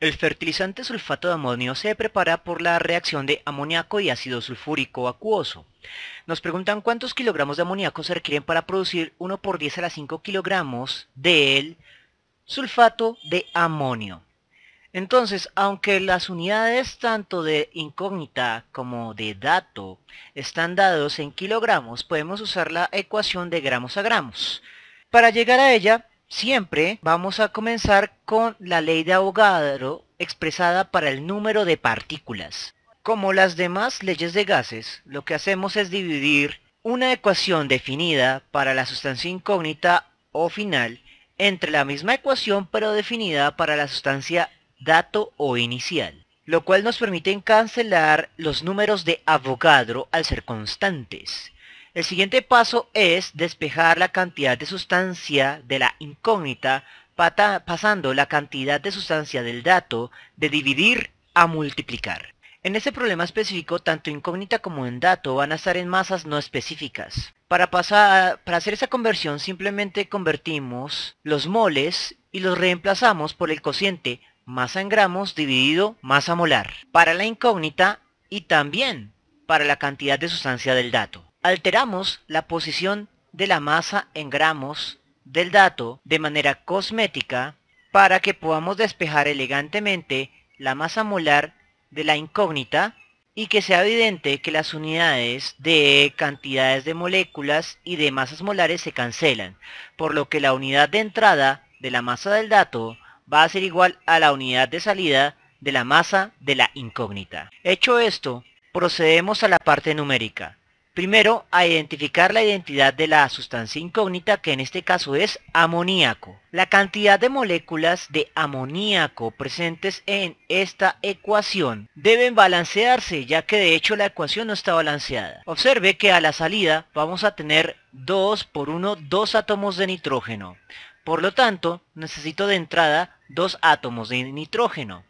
El fertilizante sulfato de amonio se prepara por la reacción de amoníaco y ácido sulfúrico acuoso. Nos preguntan cuántos kilogramos de amoníaco se requieren para producir 1 por 10 a la 5 kilogramos del sulfato de amonio. Entonces, aunque las unidades tanto de incógnita como de dato están dados en kilogramos, podemos usar la ecuación de gramos a gramos. Para llegar a ella, Siempre vamos a comenzar con la ley de Avogadro expresada para el número de partículas. Como las demás leyes de gases, lo que hacemos es dividir una ecuación definida para la sustancia incógnita o final entre la misma ecuación pero definida para la sustancia dato o inicial, lo cual nos permite cancelar los números de Avogadro al ser constantes. El siguiente paso es despejar la cantidad de sustancia de la incógnita pasando la cantidad de sustancia del dato de dividir a multiplicar. En este problema específico, tanto incógnita como en dato van a estar en masas no específicas. Para, pasar, para hacer esa conversión simplemente convertimos los moles y los reemplazamos por el cociente masa en gramos dividido masa molar para la incógnita y también para la cantidad de sustancia del dato alteramos la posición de la masa en gramos del dato de manera cosmética para que podamos despejar elegantemente la masa molar de la incógnita y que sea evidente que las unidades de cantidades de moléculas y de masas molares se cancelan, por lo que la unidad de entrada de la masa del dato va a ser igual a la unidad de salida de la masa de la incógnita. Hecho esto, procedemos a la parte numérica. Primero, a identificar la identidad de la sustancia incógnita, que en este caso es amoníaco. La cantidad de moléculas de amoníaco presentes en esta ecuación deben balancearse, ya que de hecho la ecuación no está balanceada. Observe que a la salida vamos a tener 2 por 1, 2 átomos de nitrógeno. Por lo tanto, necesito de entrada 2 átomos de nitrógeno.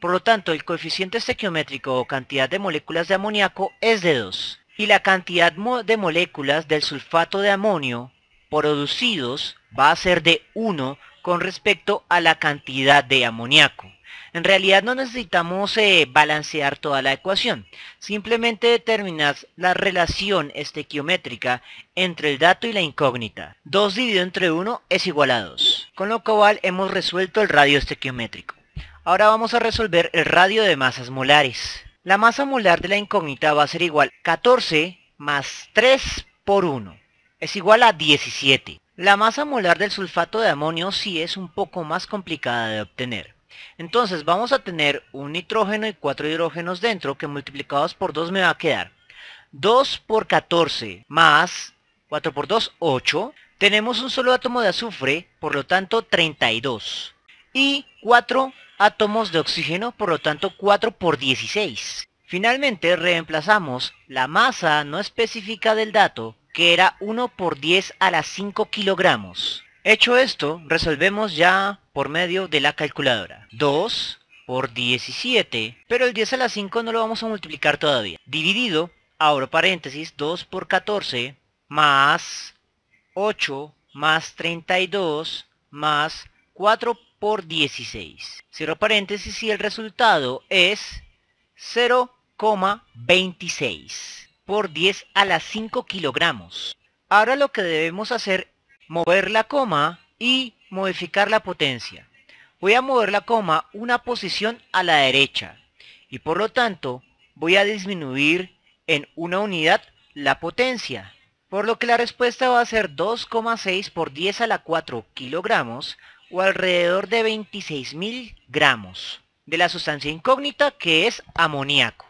Por lo tanto, el coeficiente estequiométrico o cantidad de moléculas de amoníaco es de 2 y la cantidad de moléculas del sulfato de amonio producidos va a ser de 1 con respecto a la cantidad de amoníaco. En realidad no necesitamos eh, balancear toda la ecuación, simplemente determinas la relación estequiométrica entre el dato y la incógnita. 2 dividido entre 1 es igual a 2, con lo cual hemos resuelto el radio estequiométrico. Ahora vamos a resolver el radio de masas molares. La masa molar de la incógnita va a ser igual a 14 más 3 por 1. Es igual a 17. La masa molar del sulfato de amonio sí es un poco más complicada de obtener. Entonces vamos a tener un nitrógeno y cuatro hidrógenos dentro que multiplicados por 2 me va a quedar 2 por 14 más 4 por 2, 8. Tenemos un solo átomo de azufre, por lo tanto 32. Y 4 átomos de oxígeno, por lo tanto 4 por 16. Finalmente reemplazamos la masa no específica del dato, que era 1 por 10 a la 5 kilogramos. Hecho esto, resolvemos ya por medio de la calculadora. 2 por 17, pero el 10 a la 5 no lo vamos a multiplicar todavía. Dividido, abro paréntesis, 2 por 14, más 8, más 32, más 4 por 16. Cierro paréntesis y el resultado es 0,26 por 10 a la 5 kilogramos. Ahora lo que debemos hacer mover la coma y modificar la potencia. Voy a mover la coma una posición a la derecha y por lo tanto voy a disminuir en una unidad la potencia. Por lo que la respuesta va a ser 2,6 por 10 a la 4 kilogramos o alrededor de 26.000 gramos de la sustancia incógnita que es amoníaco.